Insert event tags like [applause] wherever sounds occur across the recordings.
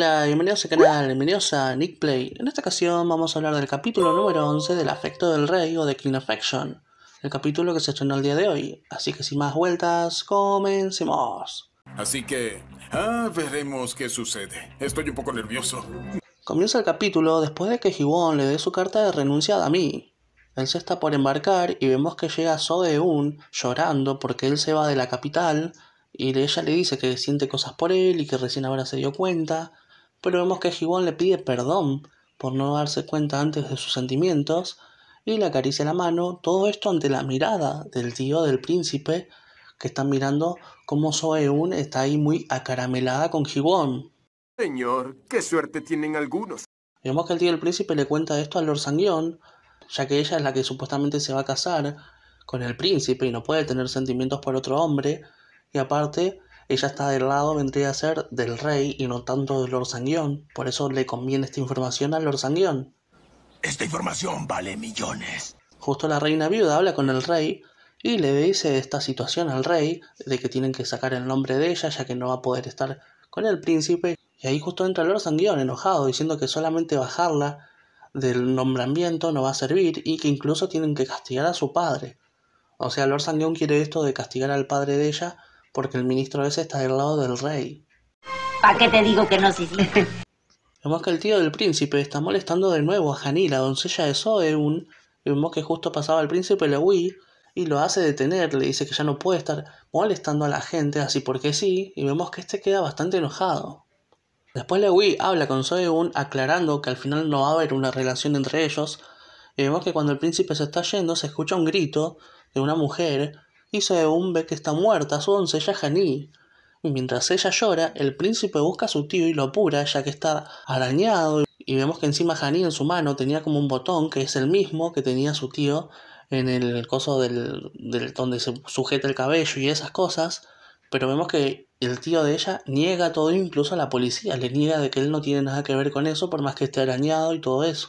Hola, bienvenidos al canal, bienvenidos a Nick Play. En esta ocasión vamos a hablar del capítulo número 11 del afecto del rey o de clean Affection, el capítulo que se estrenó el día de hoy. Así que sin más vueltas, comencemos. Así que, ah, veremos qué sucede. Estoy un poco nervioso. Comienza el capítulo después de que Gibbon le dé su carta de renuncia a mí. Él se está por embarcar y vemos que llega Sodeun llorando porque él se va de la capital y ella le dice que siente cosas por él y que recién ahora se dio cuenta pero vemos que Gibón le pide perdón por no darse cuenta antes de sus sentimientos y le acaricia la mano, todo esto ante la mirada del tío del príncipe que está mirando cómo Soeun está ahí muy acaramelada con Gibón. Señor, qué suerte tienen algunos. Vemos que el tío del príncipe le cuenta esto a Lord Sanguión, ya que ella es la que supuestamente se va a casar con el príncipe y no puede tener sentimientos por otro hombre, y aparte ella está del lado, vendría a ser, del rey y no tanto del Lord Sanguión. Por eso le conviene esta información al Lord Sanguión. Esta información vale millones. Justo la reina viuda habla con el rey y le dice esta situación al rey de que tienen que sacar el nombre de ella ya que no va a poder estar con el príncipe. Y ahí justo entra el Lord Sanguión enojado diciendo que solamente bajarla del nombramiento no va a servir y que incluso tienen que castigar a su padre. O sea, Lord Sanguión quiere esto de castigar al padre de ella porque el ministro ese está del lado del rey. ¿Para qué te digo que no, sí, Vemos [laughs] que el tío del príncipe está molestando de nuevo a Jani, la doncella de Soeun... Vemos que justo pasaba el príncipe Lewi y lo hace detener, le dice que ya no puede estar molestando a la gente así porque sí, y vemos que este queda bastante enojado. Después Lewi habla con Soeun aclarando que al final no va a haber una relación entre ellos, y vemos que cuando el príncipe se está yendo se escucha un grito de una mujer y un ve que está muerta su doncella y Mientras ella llora, el príncipe busca a su tío y lo apura, ya que está arañado, y vemos que encima Janí en su mano tenía como un botón que es el mismo que tenía su tío en el coso del, del donde se sujeta el cabello y esas cosas, pero vemos que el tío de ella niega todo, incluso a la policía, le niega de que él no tiene nada que ver con eso, por más que esté arañado y todo eso.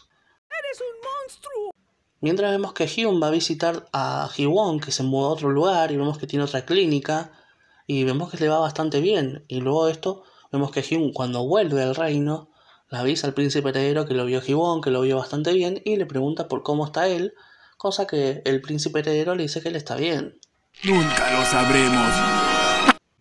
Mientras vemos que Hyun va a visitar a Won, que se mudó a otro lugar, y vemos que tiene otra clínica, y vemos que le va bastante bien. Y luego de esto, vemos que Hyun, cuando vuelve al reino, la avisa al príncipe heredero que lo vio Won, que lo vio bastante bien, y le pregunta por cómo está él, cosa que el príncipe heredero le dice que él está bien. Nunca lo sabremos.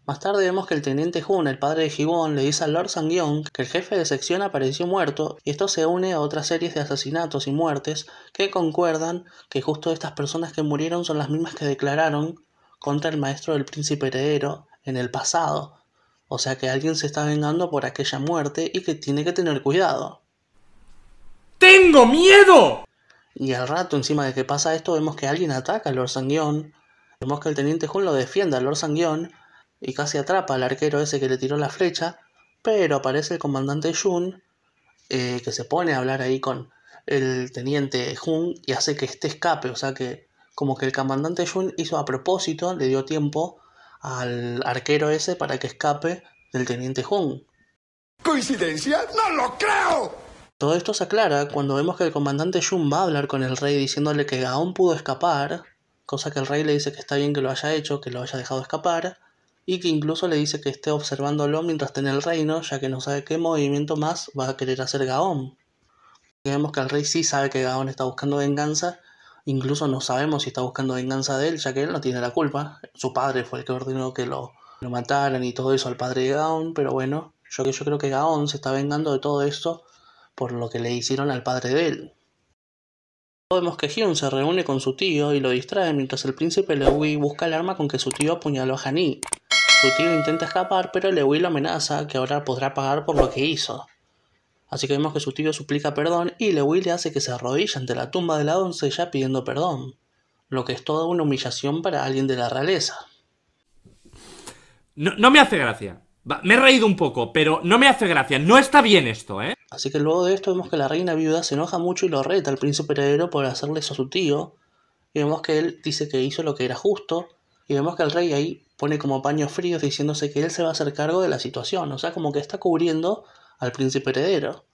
Más tarde vemos que el teniente Jun, el padre de Gibbon, le dice al Lord Sangyong que el jefe de sección apareció muerto y esto se une a otra series de asesinatos y muertes que concuerdan que justo estas personas que murieron son las mismas que declararon contra el maestro del príncipe heredero en el pasado. O sea que alguien se está vengando por aquella muerte y que tiene que tener cuidado. ¡Tengo miedo! Y al rato, encima de que pasa esto, vemos que alguien ataca al Lord Sangyong. Vemos que el teniente Jun lo defiende al Lord Sangyong y casi atrapa al arquero ese que le tiró la flecha, pero aparece el comandante Jun, eh, que se pone a hablar ahí con el teniente Jun y hace que este escape, o sea que como que el comandante Jun hizo a propósito, le dio tiempo al arquero ese para que escape del teniente Jun. ¿Coincidencia? ¡No lo creo! Todo esto se aclara cuando vemos que el comandante Jun va a hablar con el rey diciéndole que aún pudo escapar, cosa que el rey le dice que está bien que lo haya hecho, que lo haya dejado escapar, y que incluso le dice que esté observándolo mientras está en el reino, ya que no sabe qué movimiento más va a querer hacer Gaon. Vemos que el rey sí sabe que Gaon está buscando venganza, incluso no sabemos si está buscando venganza de él, ya que él no tiene la culpa, su padre fue el que ordenó que lo, mataran y todo eso al padre de Gaon, pero bueno, yo, yo creo que Gaon se está vengando de todo esto por lo que le hicieron al padre de él. Vemos que Hyun se reúne con su tío y lo distrae mientras el príncipe Lewi busca el arma con que su tío apuñaló a Hani. Su tío intenta escapar, pero Lewis lo amenaza que ahora podrá pagar por lo que hizo. Así que vemos que su tío suplica perdón y Lewis le hace que se arrodille ante la tumba de la doncella pidiendo perdón, lo que es toda una humillación para alguien de la realeza. No, me hace gracia. Me he reído un poco, pero no me hace gracia. No está bien esto, ¿eh? Así que luego de esto vemos que la reina viuda se enoja mucho y lo reta al príncipe heredero por hacerle eso a su tío. Y vemos que él dice que hizo lo que era justo, y vemos que el rey ahí pone como paños fríos diciéndose que él se va a hacer cargo de la situación, o sea, como que está cubriendo al príncipe heredero.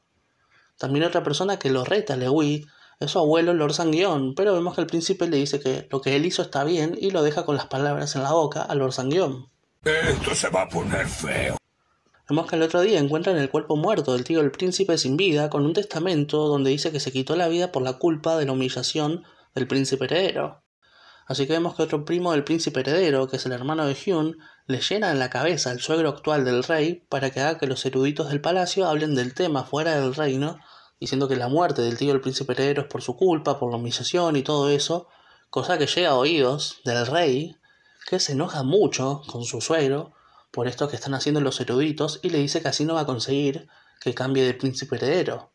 También otra persona que lo reta, Lewy, es su abuelo Lord Sanguión, pero vemos que el príncipe le dice que lo que él hizo está bien y lo deja con las palabras en la boca a Lord Sanguión. Esto se va a poner feo. Vemos que el otro día encuentran el cuerpo muerto del tío del príncipe sin vida con un testamento donde dice que se quitó la vida por la culpa de la humillación del príncipe heredero. Así que vemos que otro primo del príncipe heredero, que es el hermano de Hyun, le llena en la cabeza al suegro actual del rey para que haga que los eruditos del palacio hablen del tema fuera del reino, diciendo que la muerte del tío del príncipe heredero es por su culpa, por la humillación y todo eso, cosa que llega a oídos del rey, que se enoja mucho con su suegro por esto que están haciendo los eruditos y le dice que así no va a conseguir que cambie de príncipe heredero.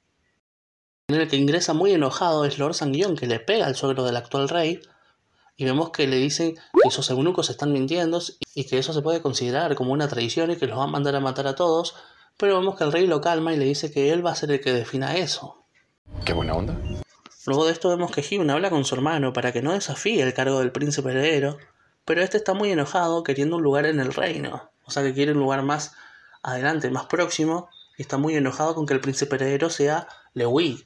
En el que ingresa muy enojado es Lord Sanguión, que le pega al suegro del actual rey, y vemos que le dicen que esos eunucos están mintiendo y que eso se puede considerar como una traición y que los van a mandar a matar a todos, pero vemos que el rey lo calma y le dice que él va a ser el que defina eso. Qué buena onda. Luego de esto vemos que jim habla con su hermano para que no desafíe el cargo del príncipe heredero, pero este está muy enojado queriendo un lugar en el reino, o sea que quiere un lugar más adelante, más próximo, y está muy enojado con que el príncipe heredero sea Lewi,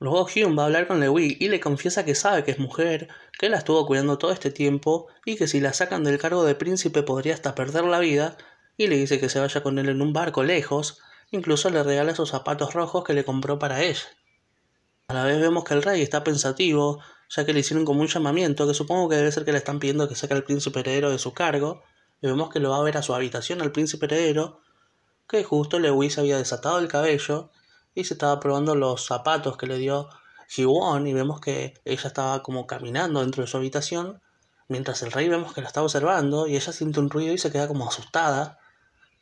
Luego Hume va a hablar con Lewi y le confiesa que sabe que es mujer, que la estuvo cuidando todo este tiempo y que si la sacan del cargo de príncipe podría hasta perder la vida, y le dice que se vaya con él en un barco lejos, incluso le regala esos zapatos rojos que le compró para ella. A la vez vemos que el rey está pensativo, ya que le hicieron como un llamamiento, que supongo que debe ser que le están pidiendo que saque al príncipe heredero de su cargo, y vemos que lo va a ver a su habitación al príncipe heredero, que justo Lewi se había desatado el cabello y se estaba probando los zapatos que le dio Jiwon y vemos que ella estaba como caminando dentro de su habitación mientras el rey vemos que la está observando y ella siente un ruido y se queda como asustada.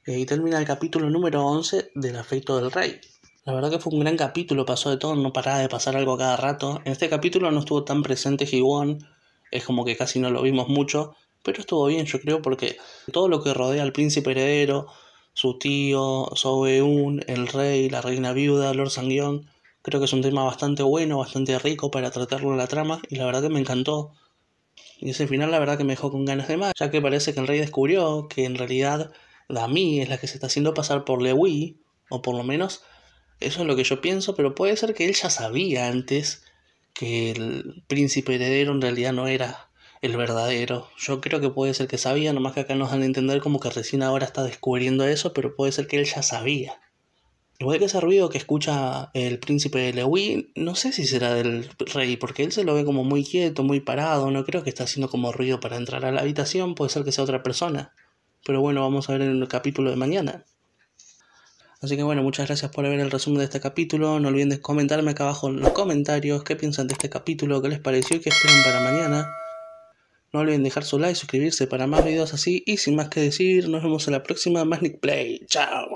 Y termina el capítulo número 11 del afecto del rey. La verdad que fue un gran capítulo, pasó de todo, no paraba de pasar algo a cada rato. En este capítulo no estuvo tan presente Jiwon, es como que casi no lo vimos mucho, pero estuvo bien yo creo porque todo lo que rodea al príncipe heredero, su tío, Soeun, el rey, la reina viuda, Lord Sanguión. Creo que es un tema bastante bueno, bastante rico para tratarlo en la trama y la verdad que me encantó. Y ese final la verdad que me dejó con ganas de más, ya que parece que el rey descubrió que en realidad Dami es la que se está haciendo pasar por Lewi, o por lo menos eso es lo que yo pienso, pero puede ser que él ya sabía antes que el príncipe heredero en realidad no era el verdadero. Yo creo que puede ser que sabía, nomás que acá nos dan a entender como que recién ahora está descubriendo eso, pero puede ser que él ya sabía. Igual que ese ruido que escucha el príncipe de Lewi, no sé si será del rey, porque él se lo ve como muy quieto, muy parado, no creo que esté haciendo como ruido para entrar a la habitación, puede ser que sea otra persona. Pero bueno, vamos a ver en el capítulo de mañana. Así que bueno, muchas gracias por ver el resumen de este capítulo. No olviden comentarme acá abajo en los comentarios qué piensan de este capítulo, qué les pareció y qué esperan para mañana. No olviden dejar su like, suscribirse para más videos así. Y sin más que decir, nos vemos en la próxima. Más Play. Chao.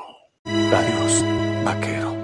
Adiós, vaquero.